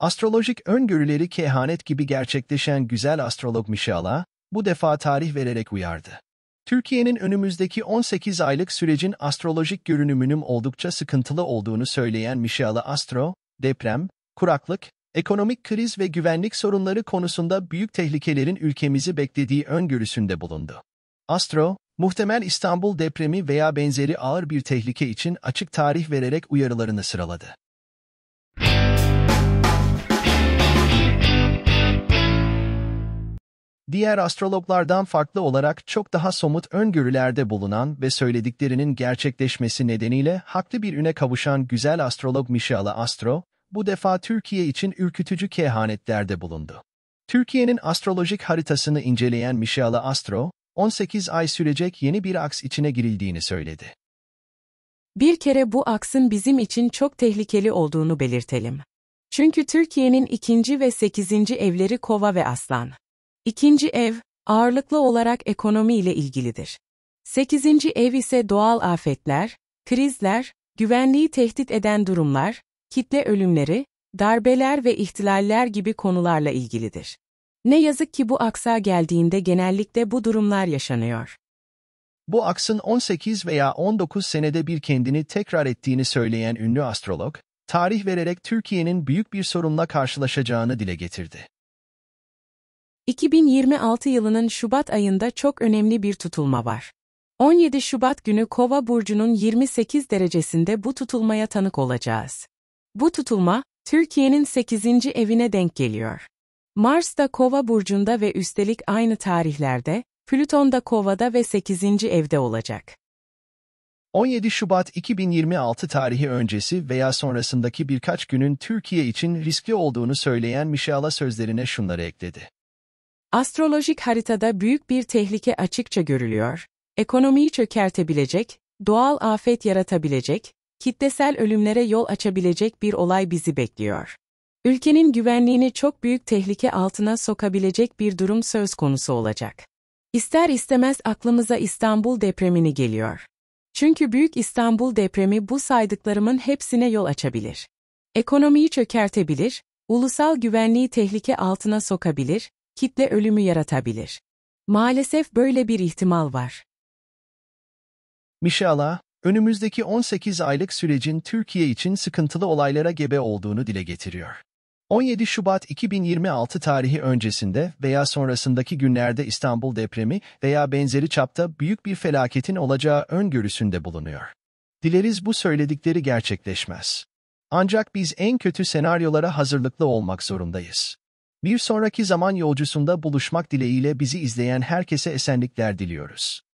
Astrolojik öngörüleri kehanet gibi gerçekleşen güzel astrolog Mişala, bu defa tarih vererek uyardı. Türkiye'nin önümüzdeki 18 aylık sürecin astrolojik görünümünün oldukça sıkıntılı olduğunu söyleyen Mişala Astro, deprem, kuraklık, ekonomik kriz ve güvenlik sorunları konusunda büyük tehlikelerin ülkemizi beklediği öngörüsünde bulundu. Astro, muhtemel İstanbul depremi veya benzeri ağır bir tehlike için açık tarih vererek uyarılarını sıraladı. Diğer astrologlardan farklı olarak çok daha somut öngörülerde bulunan ve söylediklerinin gerçekleşmesi nedeniyle haklı bir üne kavuşan güzel astrolog Michaela Astro, bu defa Türkiye için ürkütücü kehanetlerde bulundu. Türkiye'nin astrolojik haritasını inceleyen Michaela Astro, 18 ay sürecek yeni bir aks içine girildiğini söyledi. Bir kere bu aksın bizim için çok tehlikeli olduğunu belirtelim. Çünkü Türkiye'nin ikinci ve sekizinci evleri kova ve aslan. İkinci ev, ağırlıklı olarak ekonomi ile ilgilidir. Sekizinci ev ise doğal afetler, krizler, güvenliği tehdit eden durumlar, kitle ölümleri, darbeler ve ihtilaller gibi konularla ilgilidir. Ne yazık ki bu aksa geldiğinde genellikle bu durumlar yaşanıyor. Bu aksın 18 veya 19 senede bir kendini tekrar ettiğini söyleyen ünlü astrolog, tarih vererek Türkiye'nin büyük bir sorunla karşılaşacağını dile getirdi. 2026 yılının Şubat ayında çok önemli bir tutulma var. 17 Şubat günü Kova burcunun 28 derecesinde bu tutulmaya tanık olacağız. Bu tutulma Türkiye'nin 8. evine denk geliyor. Mars da Kova burcunda ve üstelik aynı tarihlerde, Plüton da Kova'da ve 8. evde olacak. 17 Şubat 2026 tarihi öncesi veya sonrasındaki birkaç günün Türkiye için riskli olduğunu söyleyen Mişala sözlerine şunları ekledi. Astrolojik haritada büyük bir tehlike açıkça görülüyor. Ekonomiyi çökertebilecek, doğal afet yaratabilecek, kitlesel ölümlere yol açabilecek bir olay bizi bekliyor. Ülkenin güvenliğini çok büyük tehlike altına sokabilecek bir durum söz konusu olacak. İster istemez aklımıza İstanbul depremini geliyor. Çünkü Büyük İstanbul depremi bu saydıklarımın hepsine yol açabilir. Ekonomiyi çökertebilir, ulusal güvenliği tehlike altına sokabilir, kitle ölümü yaratabilir. Maalesef böyle bir ihtimal var. Mişala, önümüzdeki 18 aylık sürecin Türkiye için sıkıntılı olaylara gebe olduğunu dile getiriyor. 17 Şubat 2026 tarihi öncesinde veya sonrasındaki günlerde İstanbul depremi veya benzeri çapta büyük bir felaketin olacağı öngörüsünde bulunuyor. Dileriz bu söyledikleri gerçekleşmez. Ancak biz en kötü senaryolara hazırlıklı olmak zorundayız. Bir sonraki zaman yolcusunda buluşmak dileğiyle bizi izleyen herkese esenlikler diliyoruz.